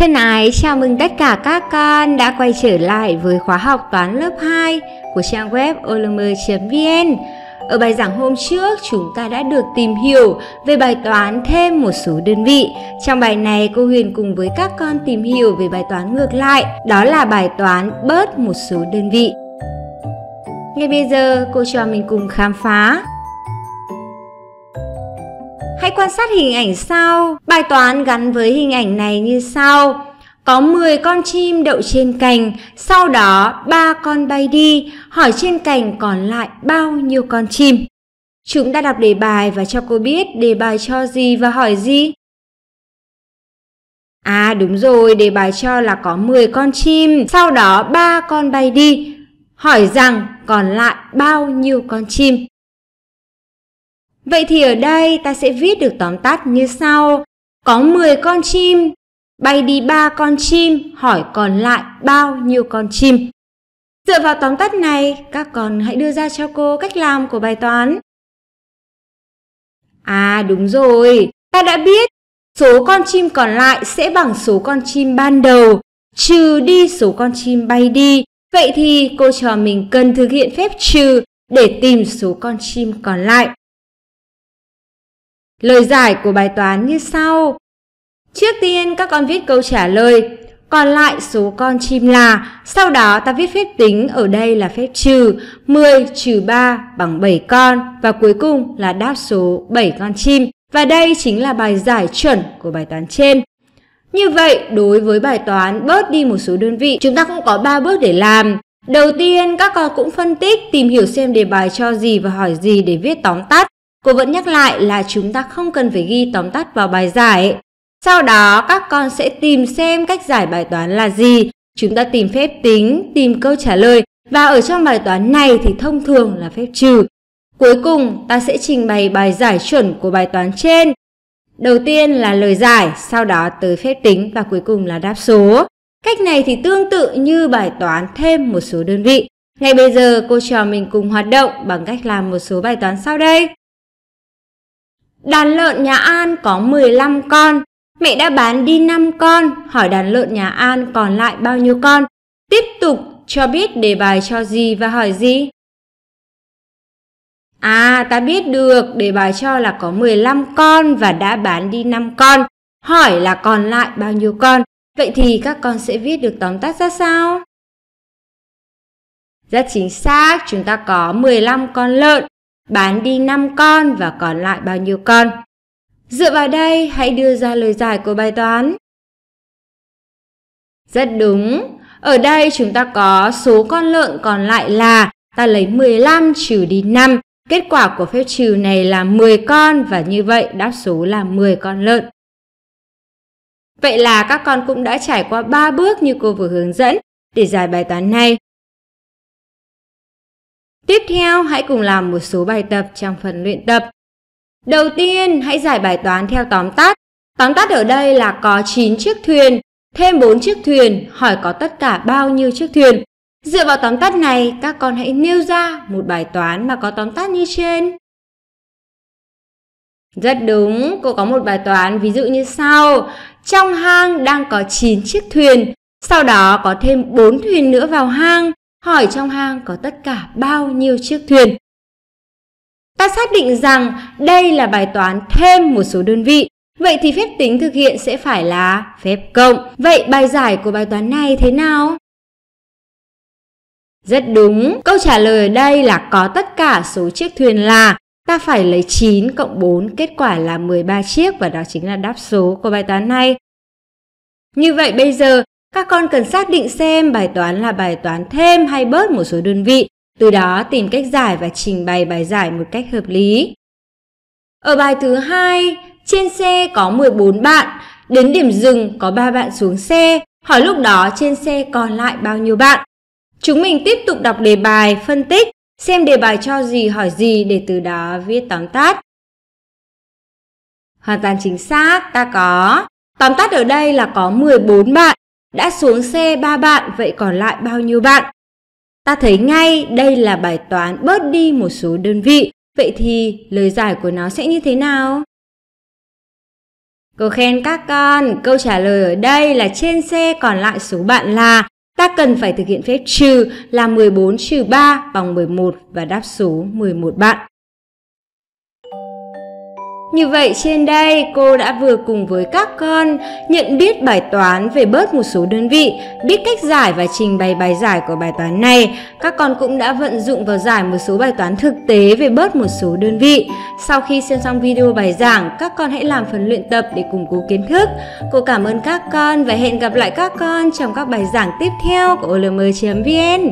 Thân ái, chào mừng tất cả các con đã quay trở lại với khóa học toán lớp 2 của trang web olm.vn. Ở bài giảng hôm trước, chúng ta đã được tìm hiểu về bài toán thêm một số đơn vị. Trong bài này, cô Huyền cùng với các con tìm hiểu về bài toán ngược lại, đó là bài toán bớt một số đơn vị. Ngay bây giờ, cô cho mình cùng khám phá quan sát hình ảnh sau. Bài toán gắn với hình ảnh này như sau. Có 10 con chim đậu trên cành, sau đó ba con bay đi, hỏi trên cành còn lại bao nhiêu con chim. Chúng đã đọc đề bài và cho cô biết đề bài cho gì và hỏi gì. À đúng rồi, đề bài cho là có 10 con chim, sau đó ba con bay đi. Hỏi rằng còn lại bao nhiêu con chim. Vậy thì ở đây ta sẽ viết được tóm tắt như sau. Có 10 con chim, bay đi 3 con chim, hỏi còn lại bao nhiêu con chim. Dựa vào tóm tắt này, các con hãy đưa ra cho cô cách làm của bài toán. À đúng rồi, ta đã biết số con chim còn lại sẽ bằng số con chim ban đầu trừ đi số con chim bay đi. Vậy thì cô trò mình cần thực hiện phép trừ để tìm số con chim còn lại. Lời giải của bài toán như sau. Trước tiên các con viết câu trả lời, còn lại số con chim là, sau đó ta viết phép tính ở đây là phép trừ, 10 trừ 3 bằng 7 con và cuối cùng là đáp số 7 con chim. Và đây chính là bài giải chuẩn của bài toán trên. Như vậy, đối với bài toán bớt đi một số đơn vị, chúng ta cũng có 3 bước để làm. Đầu tiên, các con cũng phân tích, tìm hiểu xem đề bài cho gì và hỏi gì để viết tóm tắt. Cô vẫn nhắc lại là chúng ta không cần phải ghi tóm tắt vào bài giải. Sau đó các con sẽ tìm xem cách giải bài toán là gì. Chúng ta tìm phép tính, tìm câu trả lời và ở trong bài toán này thì thông thường là phép trừ. Cuối cùng ta sẽ trình bày bài giải chuẩn của bài toán trên. Đầu tiên là lời giải, sau đó tới phép tính và cuối cùng là đáp số. Cách này thì tương tự như bài toán thêm một số đơn vị. Ngay bây giờ cô trò mình cùng hoạt động bằng cách làm một số bài toán sau đây. Đàn lợn nhà An có 15 con, mẹ đã bán đi 5 con, hỏi đàn lợn nhà An còn lại bao nhiêu con. Tiếp tục cho biết đề bài cho gì và hỏi gì. À, ta biết được, đề bài cho là có 15 con và đã bán đi 5 con. Hỏi là còn lại bao nhiêu con. Vậy thì các con sẽ viết được tóm tắt ra sao? Rất chính xác, chúng ta có 15 con lợn bán đi 5 con và còn lại bao nhiêu con. Dựa vào đây, hãy đưa ra lời giải của bài toán. Rất đúng, ở đây chúng ta có số con lợn còn lại là ta lấy 15 trừ đi 5. Kết quả của phép trừ này là 10 con và như vậy đáp số là 10 con lợn. Vậy là các con cũng đã trải qua 3 bước như cô vừa hướng dẫn để giải bài toán này. Tiếp theo, hãy cùng làm một số bài tập trong phần luyện tập. Đầu tiên, hãy giải bài toán theo tóm tắt. Tóm tắt ở đây là có 9 chiếc thuyền, thêm 4 chiếc thuyền, hỏi có tất cả bao nhiêu chiếc thuyền. Dựa vào tóm tắt này, các con hãy nêu ra một bài toán mà có tóm tắt như trên. Rất đúng, cô có một bài toán ví dụ như sau. Trong hang đang có 9 chiếc thuyền, sau đó có thêm 4 thuyền nữa vào hang hỏi trong hang có tất cả bao nhiêu chiếc thuyền. Ta xác định rằng đây là bài toán thêm một số đơn vị. Vậy thì phép tính thực hiện sẽ phải là phép cộng. Vậy bài giải của bài toán này thế nào? Rất đúng, câu trả lời ở đây là có tất cả số chiếc thuyền là ta phải lấy 9 cộng 4, kết quả là 13 chiếc và đó chính là đáp số của bài toán này. Như vậy bây giờ các con cần xác định xem bài toán là bài toán thêm hay bớt một số đơn vị, từ đó tìm cách giải và trình bày bài giải một cách hợp lý. Ở bài thứ hai, trên xe có 14 bạn, đến điểm dừng có 3 bạn xuống xe, hỏi lúc đó trên xe còn lại bao nhiêu bạn. Chúng mình tiếp tục đọc đề bài, phân tích, xem đề bài cho gì hỏi gì để từ đó viết tóm tắt. Hoàn toàn chính xác, ta có. Tóm tắt ở đây là có 14 bạn, đã xuống xe ba bạn, vậy còn lại bao nhiêu bạn? Ta thấy ngay đây là bài toán bớt đi một số đơn vị, vậy thì lời giải của nó sẽ như thế nào? Câu khen các con, câu trả lời ở đây là trên xe còn lại số bạn là ta cần phải thực hiện phép trừ là 14 trừ 3 bằng 11 và đáp số 11 bạn. Như vậy trên đây cô đã vừa cùng với các con nhận biết bài toán về bớt một số đơn vị, biết cách giải và trình bày bài giải của bài toán này. Các con cũng đã vận dụng vào giải một số bài toán thực tế về bớt một số đơn vị. Sau khi xem xong video bài giảng, các con hãy làm phần luyện tập để củng cố kiến thức. Cô cảm ơn các con và hẹn gặp lại các con trong các bài giảng tiếp theo của olm.vn.